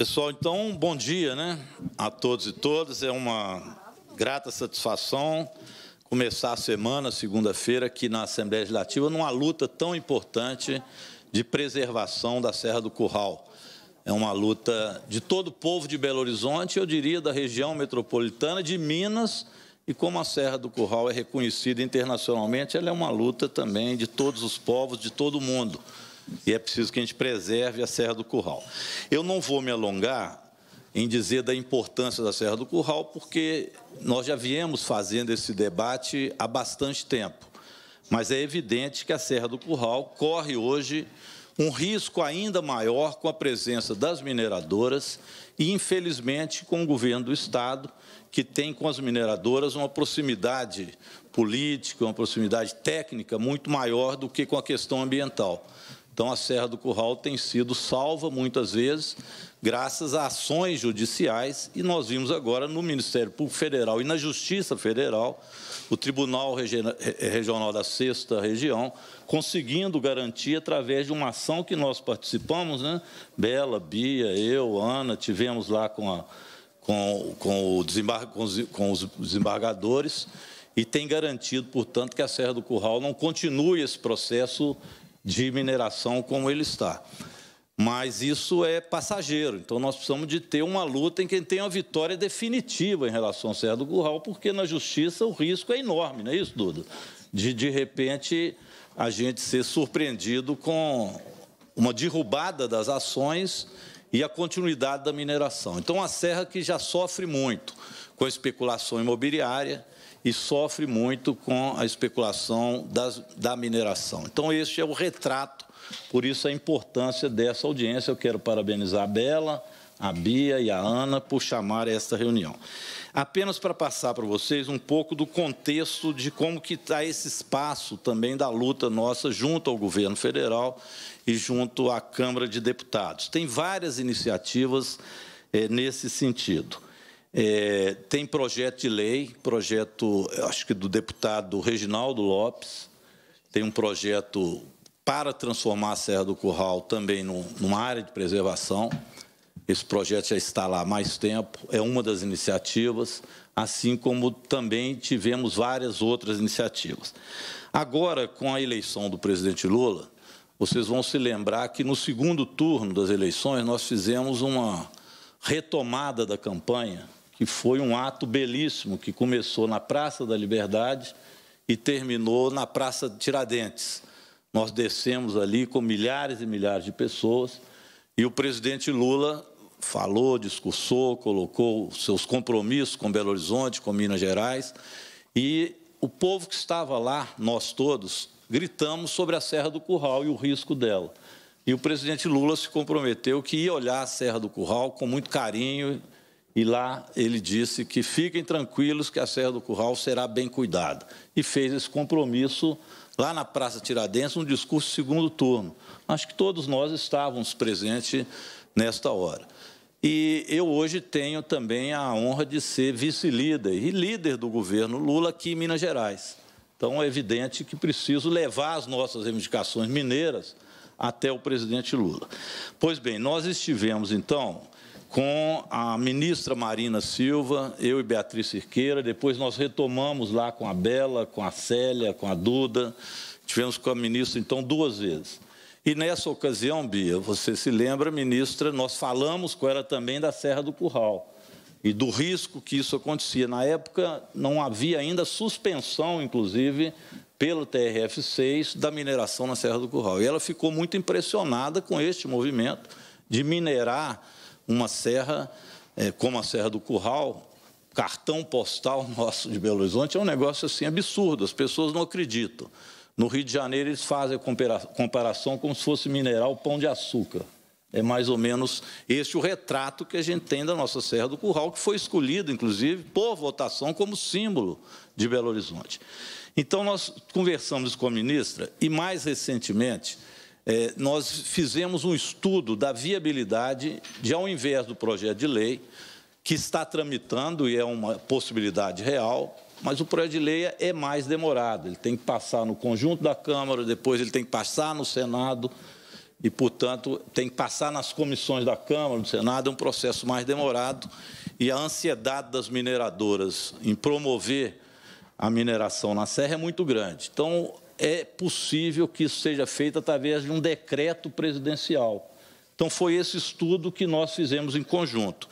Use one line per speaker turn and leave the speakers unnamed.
Pessoal, então, bom dia né, a todos e todas. É uma grata satisfação começar a semana, segunda-feira, aqui na Assembleia Legislativa, numa luta tão importante de preservação da Serra do Curral. É uma luta de todo o povo de Belo Horizonte, eu diria da região metropolitana, de Minas, e como a Serra do Curral é reconhecida internacionalmente, ela é uma luta também de todos os povos, de todo o mundo. E é preciso que a gente preserve a Serra do Curral. Eu não vou me alongar em dizer da importância da Serra do Curral, porque nós já viemos fazendo esse debate há bastante tempo. Mas é evidente que a Serra do Curral corre hoje um risco ainda maior com a presença das mineradoras e, infelizmente, com o governo do Estado, que tem com as mineradoras uma proximidade política, uma proximidade técnica muito maior do que com a questão ambiental. Então, a Serra do Curral tem sido salva muitas vezes, graças a ações judiciais, e nós vimos agora no Ministério Público Federal e na Justiça Federal, o Tribunal Regional da Sexta Região, conseguindo garantir através de uma ação que nós participamos, né? Bela, Bia, eu, Ana, tivemos lá com, a, com, com, o desembar, com, os, com os desembargadores e tem garantido, portanto, que a Serra do Curral não continue esse processo de mineração como ele está. Mas isso é passageiro, então nós precisamos de ter uma luta em quem tem uma vitória definitiva em relação ao Serra do Gurral, porque na justiça o risco é enorme, não é isso, Duda? De, de repente, a gente ser surpreendido com uma derrubada das ações e a continuidade da mineração. Então, a Serra que já sofre muito com a especulação imobiliária e sofre muito com a especulação das, da mineração. Então, este é o retrato, por isso a importância dessa audiência. Eu quero parabenizar a Bela, a Bia e a Ana por chamar esta reunião. Apenas para passar para vocês um pouco do contexto de como que está esse espaço também da luta nossa junto ao governo federal e junto à Câmara de Deputados. Tem várias iniciativas é, nesse sentido. É, tem projeto de lei, projeto, acho que do deputado Reginaldo Lopes, tem um projeto para transformar a Serra do Curral também num, numa área de preservação. Esse projeto já está lá há mais tempo, é uma das iniciativas, assim como também tivemos várias outras iniciativas. Agora, com a eleição do presidente Lula, vocês vão se lembrar que no segundo turno das eleições nós fizemos uma retomada da campanha que foi um ato belíssimo que começou na Praça da Liberdade e terminou na Praça de Tiradentes. Nós descemos ali com milhares e milhares de pessoas e o presidente Lula falou, discursou, colocou seus compromissos com Belo Horizonte, com Minas Gerais e o povo que estava lá, nós todos, gritamos sobre a Serra do Curral e o risco dela. E o presidente Lula se comprometeu que ia olhar a Serra do Curral com muito carinho e lá ele disse que fiquem tranquilos que a Serra do Curral será bem cuidada. E fez esse compromisso lá na Praça Tiradentes, um discurso segundo turno. Acho que todos nós estávamos presentes nesta hora. E eu hoje tenho também a honra de ser vice-líder e líder do governo Lula aqui em Minas Gerais. Então é evidente que preciso levar as nossas reivindicações mineiras até o presidente Lula. Pois bem, nós estivemos então com a ministra Marina Silva, eu e Beatriz Cirqueira. Depois nós retomamos lá com a Bela, com a Célia, com a Duda. Tivemos com a ministra, então, duas vezes. E nessa ocasião, Bia, você se lembra, ministra, nós falamos com ela também da Serra do Curral e do risco que isso acontecia. Na época, não havia ainda suspensão, inclusive, pelo TRF-6 da mineração na Serra do Curral. E ela ficou muito impressionada com este movimento de minerar uma serra é, como a Serra do Curral, cartão postal nosso de Belo Horizonte, é um negócio assim absurdo, as pessoas não acreditam. No Rio de Janeiro, eles fazem a comparação como se fosse mineral pão de açúcar. É mais ou menos este o retrato que a gente tem da nossa Serra do Curral, que foi escolhido, inclusive, por votação como símbolo de Belo Horizonte. Então, nós conversamos com a ministra e, mais recentemente, é, nós fizemos um estudo da viabilidade de, ao invés do projeto de lei, que está tramitando e é uma possibilidade real, mas o projeto de lei é mais demorado. Ele tem que passar no conjunto da Câmara, depois ele tem que passar no Senado e, portanto, tem que passar nas comissões da Câmara, do Senado, é um processo mais demorado. E a ansiedade das mineradoras em promover a mineração na serra é muito grande. Então, é possível que isso seja feito através de um decreto presidencial. Então, foi esse estudo que nós fizemos em conjunto.